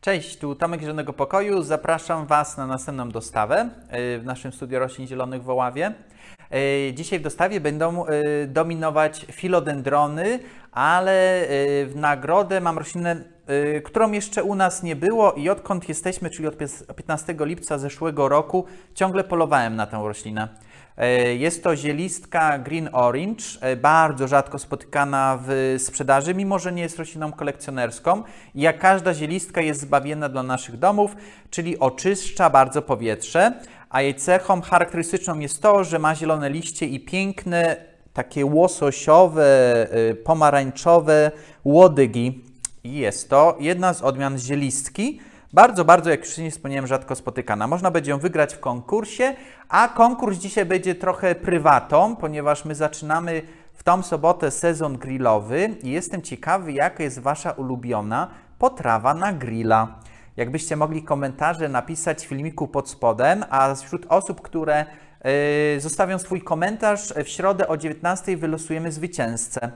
Cześć, tu Tomek Zielonego Pokoju. Zapraszam Was na następną dostawę y, w naszym studiu roślin zielonych w Woławie. Y, dzisiaj w dostawie będą y, dominować filodendrony, ale w nagrodę mam roślinę, którą jeszcze u nas nie było i odkąd jesteśmy, czyli od 15 lipca zeszłego roku, ciągle polowałem na tę roślinę. E, jest to zielistka Green Orange, e, bardzo rzadko spotykana w sprzedaży, mimo że nie jest rośliną kolekcjonerską. Jak każda zielistka jest zbawienna dla naszych domów, czyli oczyszcza bardzo powietrze, a jej cechą charakterystyczną jest to, że ma zielone liście i piękne takie łososiowe, e, pomarańczowe łodygi. Jest to jedna z odmian zielistki, bardzo, bardzo, jak już nie wspomniałem, rzadko spotykana. Można będzie ją wygrać w konkursie, a konkurs dzisiaj będzie trochę prywatą, ponieważ my zaczynamy w tą sobotę sezon grillowy i jestem ciekawy, jaka jest Wasza ulubiona potrawa na grilla. Jakbyście mogli komentarze napisać w filmiku pod spodem, a wśród osób, które y, zostawią swój komentarz. W środę o 19 wylosujemy zwycięzcę.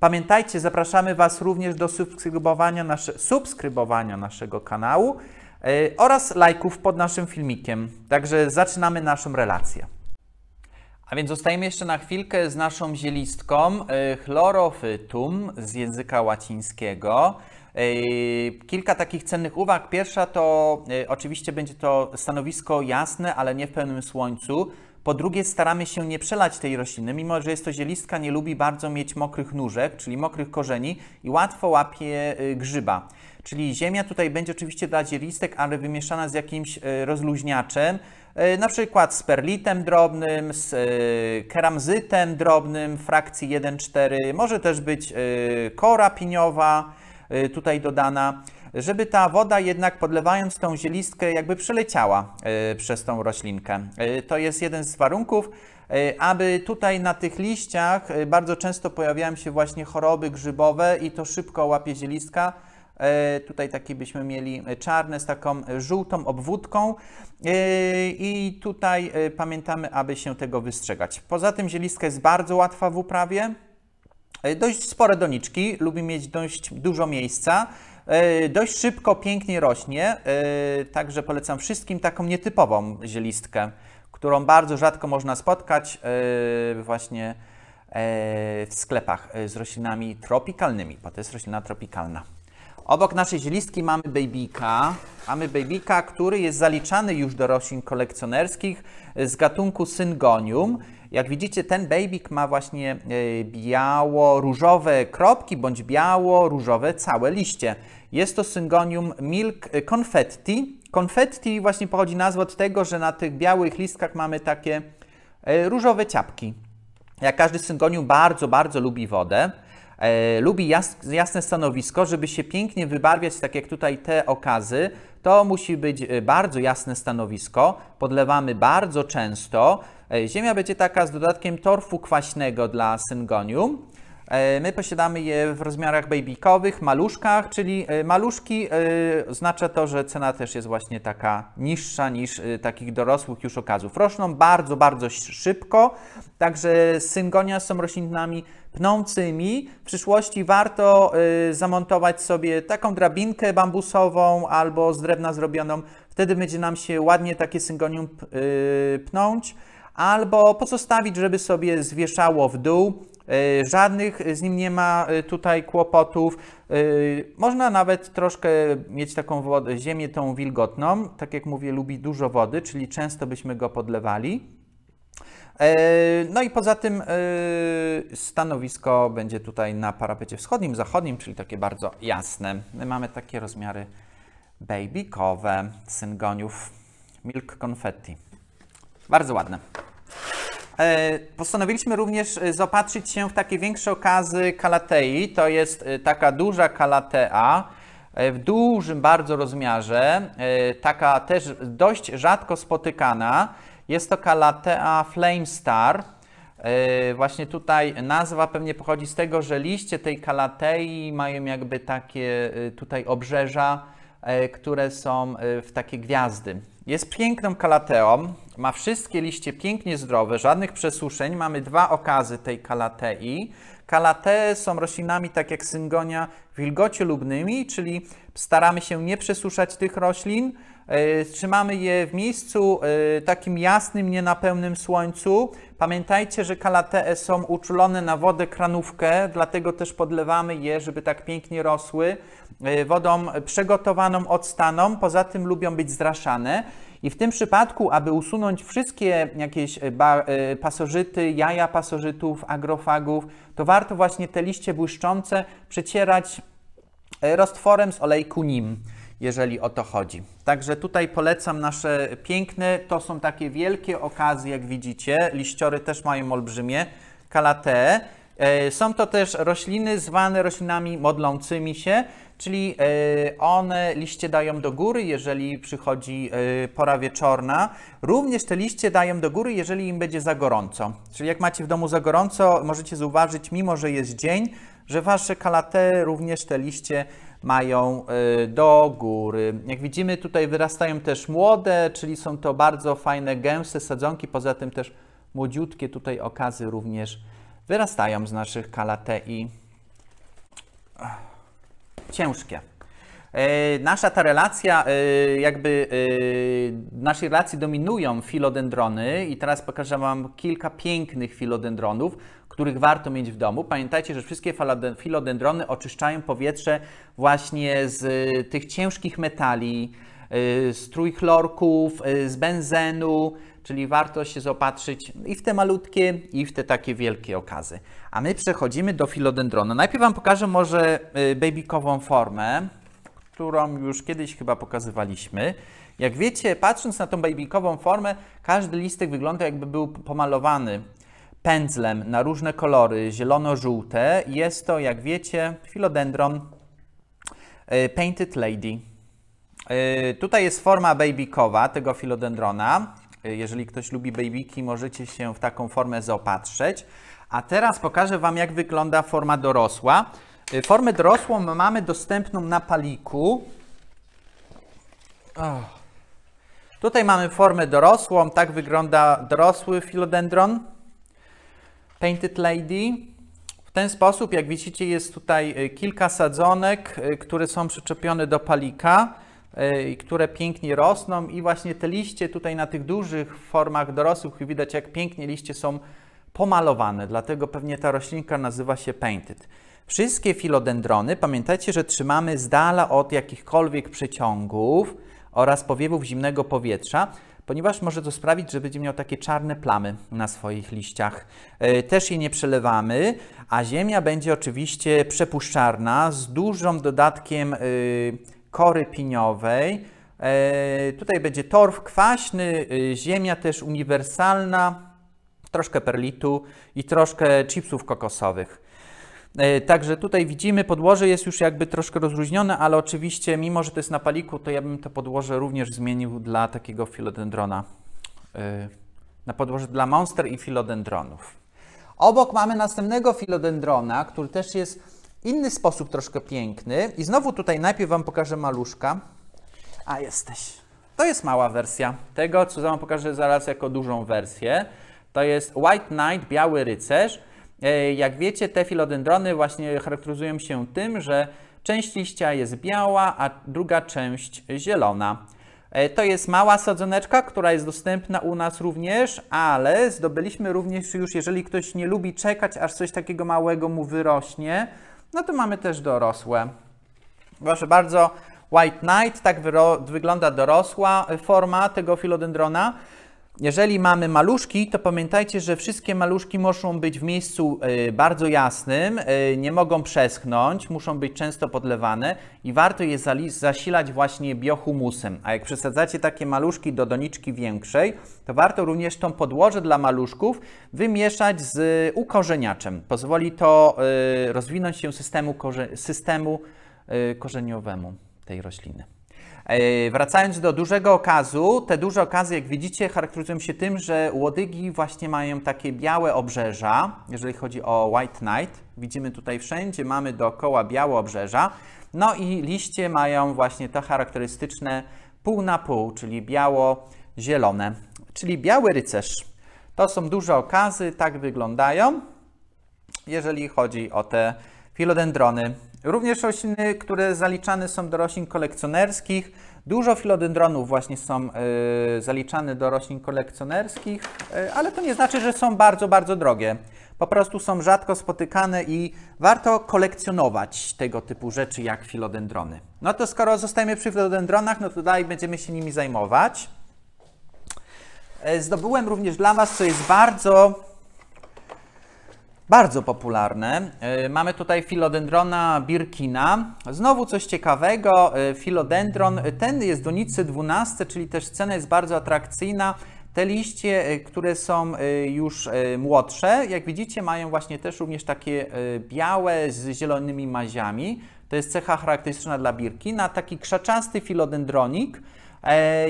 Pamiętajcie, zapraszamy Was również do subskrybowania, nasze, subskrybowania naszego kanału yy, oraz lajków pod naszym filmikiem. Także zaczynamy naszą relację. A więc zostajemy jeszcze na chwilkę z naszą zielistką yy, e, chlorofytum z języka łacińskiego. E, kilka takich cennych uwag. Pierwsza to oczywiście będzie to stanowisko jasne, ale nie w pełnym słońcu. Po drugie, staramy się nie przelać tej rośliny, mimo że jest to zieliska, nie lubi bardzo mieć mokrych nóżek, czyli mokrych korzeni i łatwo łapie y, grzyba. Czyli ziemia tutaj będzie oczywiście dla dzielistek, ale wymieszana z jakimś y, rozluźniaczem, y, na przykład z perlitem drobnym, z keramzytem drobnym frakcji 1,4, może też być kora piniowa tutaj dodana żeby ta woda jednak podlewając tą zielistkę jakby przeleciała e, przez tą roślinkę. E, to jest jeden z warunków, e, aby tutaj na tych liściach bardzo często pojawiają się właśnie choroby grzybowe i to szybko łapie zielistka. Tutaj taki byśmy mieli czarne z taką żółtą obwódką i tutaj pamiętamy, aby się tego wystrzegać. Poza tym zieliska jest bardzo łatwa w uprawie. Dość spore doniczki, lubi mieć dość dużo miejsca. E, dość szybko, pięknie rośnie, e, także polecam wszystkim taką nietypową zielistkę, którą bardzo rzadko można spotkać e, właśnie w sklepach z roślinami tropikalnymi, bo to jest roślina tropikalna. Obok naszej zielistki mamy babyka. Mamy babyka, który jest zaliczany już do roślin kolekcjonerskich z gatunku Syngonium. Jak widzicie, ten babyk ma właśnie e, biało-różowe kropki bądź biało-różowe całe liście. Jest to Syngonium Milk Confetti. Confetti właśnie pochodzi nazwa od tego, że na tych białych listkach mamy takie e, różowe ciapki. Jak każdy Syngonium bardzo, bardzo lubi wodę e, lubi jas, jasne stanowisko, żeby się pięknie wybarwiać, tak jak tutaj te okazy, to musi być e, bardzo jasne stanowisko. Podlewamy bardzo często. E, ziemia będzie taka z dodatkiem torfu kwaśnego dla syngonium. E, my posiadamy je w rozmiarach babykowych, maluszkach, czyli e, maluszki e, oznacza to, że cena też jest właśnie taka niższa niż takich dorosłych już okazów. Rosną bardzo, bardzo szybko, także syngonia są roślinami pnącymi. W przyszłości warto zamontować sobie taką drabinkę bambusową albo z drewna zrobioną. Wtedy będzie nam się ładnie takie syngonium pnąć albo pozostawić, żeby sobie zwieszało w dół. E, żadnych z nim nie ma e, tutaj kłopotów. E, można nawet troszkę mieć taką wodę, ziemię tą wilgotną. Tak jak mówię, lubi dużo wody, czyli często byśmy go podlewali. No i poza tym stanowisko będzie tutaj na parapecie wschodnim, zachodnim, czyli takie bardzo jasne. My mamy takie rozmiary babykowe syngoniów, milk confetti. Bardzo ładne. E, postanowiliśmy również e, zaopatrzyć się w takie większe okazy kalatei. To jest e, taka duża kalatea w dużym bardzo rozmiarze, taka też dość rzadko spotykana. Jest to kalatea flame star. Właśnie tutaj nazwa pewnie pochodzi z tego, że liście tej kalatei mają jakby takie tutaj obrzeża, E, które są e, w takie gwiazdy. Jest piękną kalateą, ma wszystkie liście pięknie zdrowe, żadnych przesuszeń. Mamy dwa okazy tej kalatei. Kalatee są roślinami tak jak syngonia wilgociolubnymi, czyli staramy się nie przesuszać tych roślin, E, trzymamy je w miejscu e, takim jasnym, nienapełnym słońcu. Pamiętajcie, że kalatee są uczulone na wodę kranówkę, dlatego też podlewamy je, żeby tak pięknie rosły e, wodą przegotowaną odstaną. Poza tym lubią być zraszane. I w tym przypadku, aby usunąć wszystkie jakieś pasożyty, jaja pasożytów, agrofagów, to warto właśnie te liście błyszczące przecierać roztworem z olejku nim jeżeli o to chodzi. Także tutaj polecam nasze piękne, to są takie wielkie okazje, jak widzicie. Liściory też mają olbrzymie, kalatee. Są to też rośliny zwane roślinami modlącymi się, czyli e, one liście dają do góry, jeżeli przychodzi e, pora wieczorna. Również te liście dają do góry, jeżeli im będzie za gorąco. Czyli jak macie w domu za gorąco, możecie zauważyć, mimo że jest dzień, że wasze kalate również te liście mają y, do góry. Jak widzimy tutaj wyrastają też młode, czyli są to bardzo fajne, gęste sadzonki, poza tym też młodziutkie tutaj okazy również wyrastają z naszych kalatei ciężkie. E, nasza ta relacja, e, jakby e, w naszej relacji dominują filodendrony i teraz pokażę Wam kilka pięknych filodendronów, których warto mieć w domu. Pamiętajcie, że wszystkie filodendrony oczyszczają powietrze właśnie z y, tych ciężkich metali, y, z trójchlorków, y, z benzenu, czyli warto się zopatrzyć i w te malutkie, i w te takie wielkie okazy. A my przechodzimy do filodendronu. Najpierw Wam pokażę może babykową formę, którą już kiedyś chyba pokazywaliśmy. Jak wiecie, patrząc na tą babykową formę, każdy listek wygląda jakby był pomalowany pędzlem na różne kolory, zielono-żółte. Jest to, jak wiecie, philodendron e, Painted Lady. E, tutaj jest forma babykowa tego filodendrona. E, jeżeli ktoś lubi babyki, możecie się w taką formę zaopatrzeć. A teraz pokażę Wam, jak wygląda forma dorosła. Formę dorosłą mamy dostępną na paliku. Tutaj mamy formę dorosłą. Tak wygląda dorosły filodendron. Painted Lady. W ten sposób, jak widzicie, jest tutaj e, kilka sadzonek, e, które są przyczepione do palika e, które pięknie rosną i właśnie te liście tutaj na tych dużych formach dorosłych widać jak pięknie liście są pomalowane, dlatego pewnie ta roślinka nazywa się painted. Wszystkie filodendrony, pamiętajcie, że trzymamy z dala od jakichkolwiek przeciągów oraz powiewów zimnego powietrza, ponieważ może to sprawić, że będzie miał takie czarne plamy na swoich liściach. E, też je nie przelewamy, a ziemia będzie oczywiście przepuszczarna z dużym dodatkiem e, kory piniowej. E, tutaj będzie torf kwaśny, ziemia też uniwersalna, troszkę perlitu i troszkę chipsów kokosowych. E, także tutaj widzimy, podłoże jest już jakby troszkę rozluźnione, ale oczywiście mimo, że to jest na paliku, to ja bym to podłoże również zmienił dla takiego filodendrona. E, na podłoże dla monster i filodendronów. Obok mamy następnego filodendrona, który też jest inny sposób troszkę piękny. I znowu tutaj najpierw Wam pokażę maluszka. A, jesteś. To jest mała wersja tego, co Wam pokażę zaraz jako dużą wersję. To jest White Knight, Biały Rycerz. E, jak wiecie, te filodendrony właśnie charakteryzują się tym, że część liścia jest biała, a druga część zielona. E, to jest mała sadzoneczka, która jest dostępna u nas również, ale zdobyliśmy również już, jeżeli ktoś nie lubi czekać, aż coś takiego małego mu wyrośnie, no to mamy też dorosłe. Proszę bardzo, White Knight, tak wygląda dorosła forma tego filodendrona jeżeli mamy maluszki, to pamiętajcie, że wszystkie maluszki muszą być w miejscu e, bardzo jasnym, e, nie mogą przeschnąć, muszą być często podlewane i warto je zasilać właśnie biohumusem. A jak przesadzacie takie maluszki do doniczki większej, to warto również tą podłożę dla maluszków wymieszać z ukorzeniaczem. Pozwoli to e, rozwinąć się systemu, systemu korzeniowemu tej rośliny. E, wracając do dużego okazu, te duże okazy, jak widzicie, charakteryzują się tym, że łodygi właśnie mają takie białe obrzeża, jeżeli chodzi o White Knight. Widzimy tutaj wszędzie, mamy dookoła białe obrzeża. No i liście mają właśnie to charakterystyczne pół na pół, czyli biało-zielone, czyli biały rycerz. To są duże okazy, tak wyglądają, jeżeli chodzi o te filodendrony. Również rośliny, które zaliczane są do roślin kolekcjonerskich. Dużo filodendronów właśnie są y, zaliczane do roślin kolekcjonerskich, y, ale to nie znaczy, że są bardzo, bardzo drogie. Po prostu są rzadko spotykane i warto kolekcjonować tego typu rzeczy jak filodendrony. No to skoro zostajemy przy filodendronach, no to dalej będziemy się nimi zajmować. E, zdobyłem również dla Was, co jest bardzo bardzo popularne. E, mamy tutaj filodendrona birkina. Znowu coś ciekawego, e, filodendron, e, ten jest donicy 12, czyli też cena jest bardzo atrakcyjna. Te liście, które są już młodsze, jak widzicie, mają właśnie też również takie białe z zielonymi maziami. To jest cecha charakterystyczna dla birkina. Taki krzaczasty filodendronik,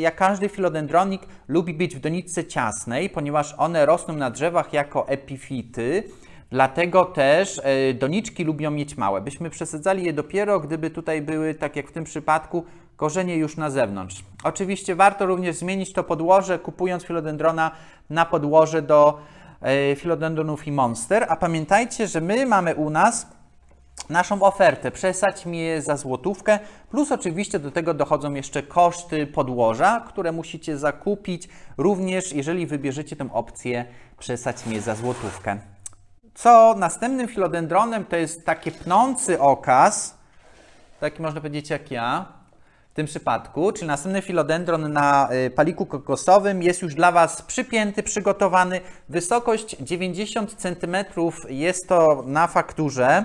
jak każdy filodendronik, lubi być w donicy ciasnej, ponieważ one rosną na drzewach jako epifity. Dlatego też e, doniczki lubią mieć małe. Byśmy przesadzali je dopiero, gdyby tutaj były, tak jak w tym przypadku, korzenie już na zewnątrz. Oczywiście warto również zmienić to podłoże, kupując filodendrona na podłoże do e, filodendronów i monster. A pamiętajcie, że my mamy u nas naszą ofertę. Przesadź mi je za złotówkę, plus oczywiście do tego dochodzą jeszcze koszty podłoża, które musicie zakupić, również jeżeli wybierzecie tę opcję przesadź mi za złotówkę. Co następnym filodendronem to jest taki pnący okaz, taki można powiedzieć jak ja w tym przypadku, czyli następny filodendron na y, paliku kokosowym jest już dla Was przypięty, przygotowany. Wysokość 90 cm jest to na fakturze.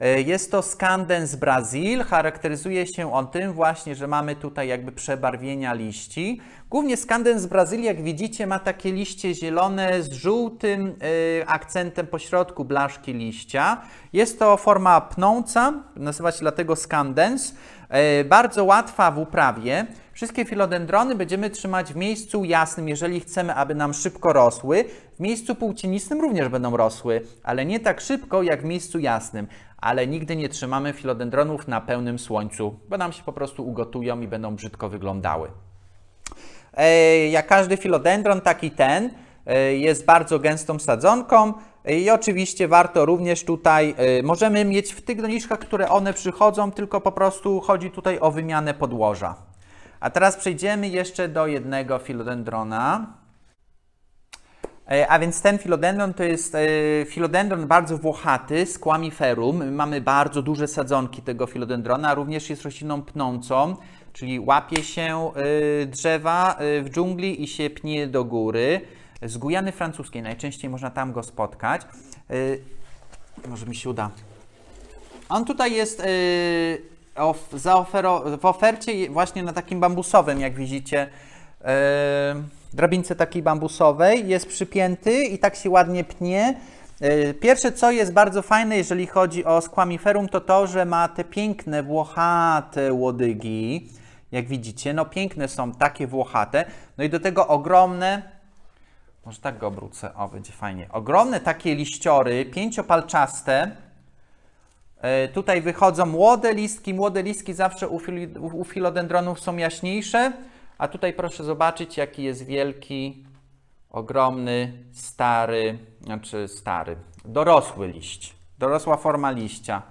E, jest to Scandens Brazil. Charakteryzuje się on tym właśnie, że mamy tutaj jakby przebarwienia liści. Głównie Scandens Brazil, jak widzicie, ma takie liście zielone z żółtym e, akcentem pośrodku blaszki liścia. Jest to forma pnąca, nazywa się dlatego Scandens. E, bardzo łatwa w uprawie. Wszystkie filodendrony będziemy trzymać w miejscu jasnym, jeżeli chcemy, aby nam szybko rosły. W miejscu półcienistym również będą rosły, ale nie tak szybko jak w miejscu jasnym. Ale nigdy nie trzymamy filodendronów na pełnym słońcu, bo nam się po prostu ugotują i będą brzydko wyglądały. Jak każdy filodendron, taki ten jest bardzo gęstą sadzonką. I oczywiście warto również tutaj, możemy mieć w tych doniczkach, które one przychodzą, tylko po prostu chodzi tutaj o wymianę podłoża. A teraz przejdziemy jeszcze do jednego filodendrona. E, a więc ten filodendron to jest filodendron e, bardzo włochaty z kłamiferum. Mamy bardzo duże sadzonki tego filodendrona, również jest rośliną pnącą, czyli łapie się e, drzewa w dżungli i się pnie do góry. Z Gujany francuskiej najczęściej można tam go spotkać. Może mi się uda. On tutaj jest w ofercie właśnie na takim bambusowym, jak widzicie, e, drabince takiej bambusowej, jest przypięty i tak się ładnie pnie. E, pierwsze, co jest bardzo fajne, jeżeli chodzi o skłamiferum, to to, że ma te piękne, włochate łodygi. Jak widzicie, no piękne są takie włochate. No i do tego ogromne może tak go obrócę, o będzie fajnie. Ogromne takie liściory, pięciopalczaste, E, tutaj wychodzą młode listki. Młode listki zawsze u, filodendronów są jaśniejsze. A tutaj proszę zobaczyć, jaki jest wielki, ogromny, stary, znaczy stary, dorosły liść. Dorosła forma liścia.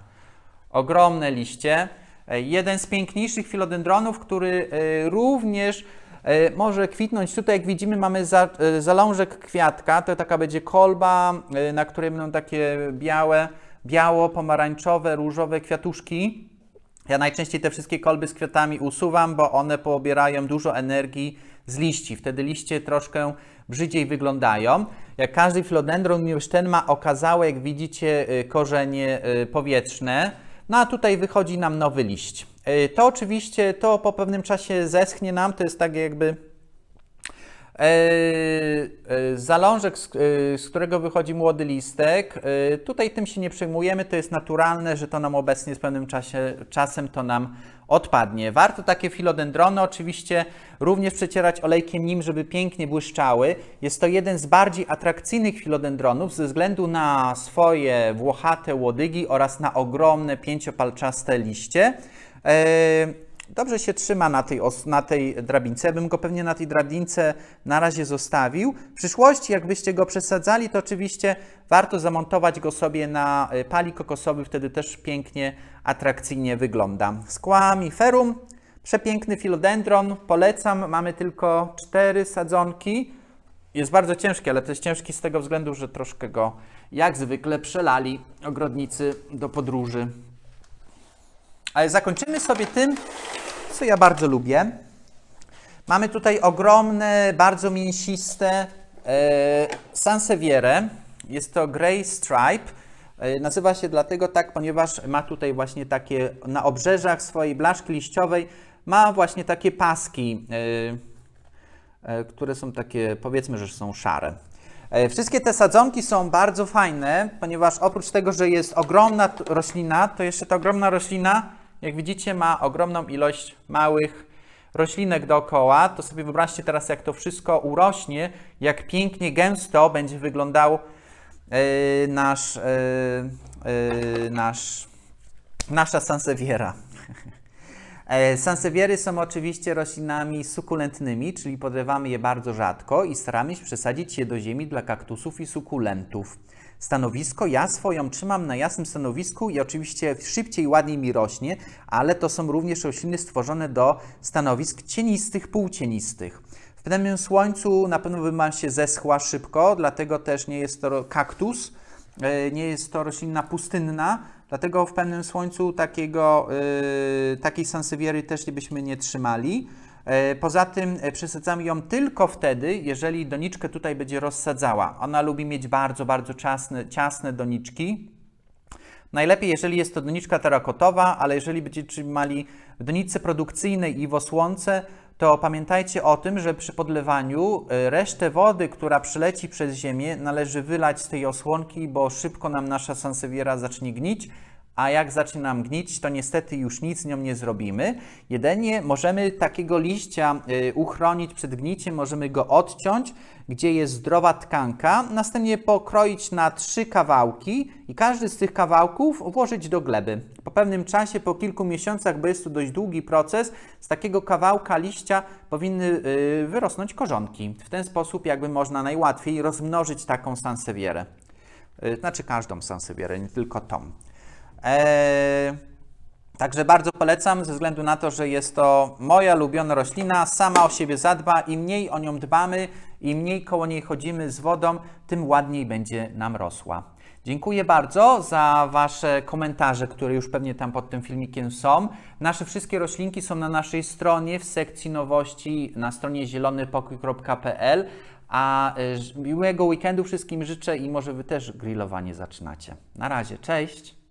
Ogromne liście. E, jeden z piękniejszych filodendronów, który e, również może kwitnąć. Tutaj, jak widzimy, mamy za, zalążek kwiatka. To taka będzie kolba, na której będą takie białe biało, pomarańczowe, różowe kwiatuszki. Ja najczęściej te wszystkie kolby z kwiatami usuwam, bo one pobierają dużo energii z liści. Wtedy liście troszkę brzydziej wyglądają. Jak każdy filodendron, już ten ma okazałe, jak widzicie, y, korzenie y, powietrzne. No a tutaj wychodzi nam nowy liść. Y, to oczywiście, to po pewnym czasie zeschnie nam, to jest tak jakby E, e, zalążek, e, z którego wychodzi młody listek, tutaj tym się nie przejmujemy, to jest naturalne, że to nam obecnie z pewnym czasie, czasem to nam odpadnie. Warto takie filodendrony oczywiście również przecierać olejkiem nim, żeby pięknie błyszczały. Jest to jeden z bardziej atrakcyjnych filodendronów ze względu na swoje włochate łodygi oraz na ogromne pięciopalczaste liście dobrze się trzyma na tej, os- na tej drabince. Ja bym go pewnie na tej drabince na razie zostawił. W przyszłości, jakbyście go przesadzali, to oczywiście warto zamontować go sobie na y, pali kokosowy, wtedy też pięknie, atrakcyjnie wygląda. Skłami ferum, przepiękny filodendron, polecam. Mamy tylko cztery sadzonki. Jest bardzo ciężki, ale to jest ciężki z tego względu, że troszkę go jak zwykle przelali ogrodnicy do podróży. Ale zakończymy sobie tym, co ja bardzo lubię. Mamy tutaj ogromne, bardzo mięsiste e, Sansevierę. Jest to Grey Stripe. E, nazywa się dlatego tak, ponieważ ma tutaj właśnie takie na obrzeżach swojej blaszki liściowej ma właśnie takie paski, e, e które są takie, powiedzmy, że są szare. E, wszystkie te sadzonki są bardzo fajne, ponieważ oprócz tego, że jest ogromna roślina, to jeszcze ta ogromna roślina jak widzicie, ma ogromną ilość małych roślinek dookoła. To sobie wyobraźcie teraz, jak to wszystko urośnie, jak pięknie, gęsto będzie wyglądał yy, nasz, yy, yy, nasz, nasza sansewiera. Sansewiery są oczywiście roślinami sukulentnymi, czyli podrywamy je bardzo rzadko i staramy się przesadzić je do ziemi dla kaktusów i sukulentów stanowisko. Ja swoją trzymam na jasnym stanowisku i oczywiście szybciej, ładniej mi rośnie, ale to są również rośliny stworzone do stanowisk cienistych, półcienistych. W pewnym słońcu na pewno wyma się zeschła szybko, dlatego też nie jest to kaktus, e, nie jest to roślina pustynna, dlatego w pewnym słońcu takiego, e, takiej sansewiery też byśmy nie trzymali. E, poza tym e, przesadzamy ją tylko wtedy, jeżeli doniczkę tutaj będzie rozsadzała. Ona lubi mieć bardzo, bardzo ciasne, ciasne doniczki. Najlepiej, jeżeli jest to doniczka terakotowa, ale jeżeli będziecie trzymali w doniczce produkcyjnej i w osłonce, to pamiętajcie o tym, że przy podlewaniu e, resztę wody, która przyleci przez ziemię, należy wylać z tej osłonki, bo szybko nam nasza sansewiera zacznie gnić, a jak zacznie nam gnić, to niestety już nic z nią nie zrobimy. Jedynie możemy takiego liścia y, uchronić przed gniciem, możemy go odciąć, gdzie jest zdrowa tkanka, następnie pokroić na trzy kawałki i każdy z tych kawałków włożyć do gleby. Po pewnym czasie, po kilku miesiącach, bo jest to dość długi proces, z takiego kawałka liścia powinny y, wyrosnąć korzonki. W ten sposób jakby można najłatwiej rozmnożyć taką sansewierę. Y, znaczy każdą sansewierę, nie tylko tą. E, także bardzo polecam ze względu na to, że jest to moja ulubiona roślina, sama o siebie zadba, im mniej o nią dbamy, im mniej koło niej chodzimy z wodą, tym ładniej będzie nam rosła. Dziękuję bardzo za Wasze komentarze, które już pewnie tam pod tym filmikiem są. Nasze wszystkie roślinki są na naszej stronie w sekcji nowości na stronie zielonypokój.pl. A e, miłego weekendu wszystkim życzę i może Wy też grillowanie zaczynacie. Na razie, cześć!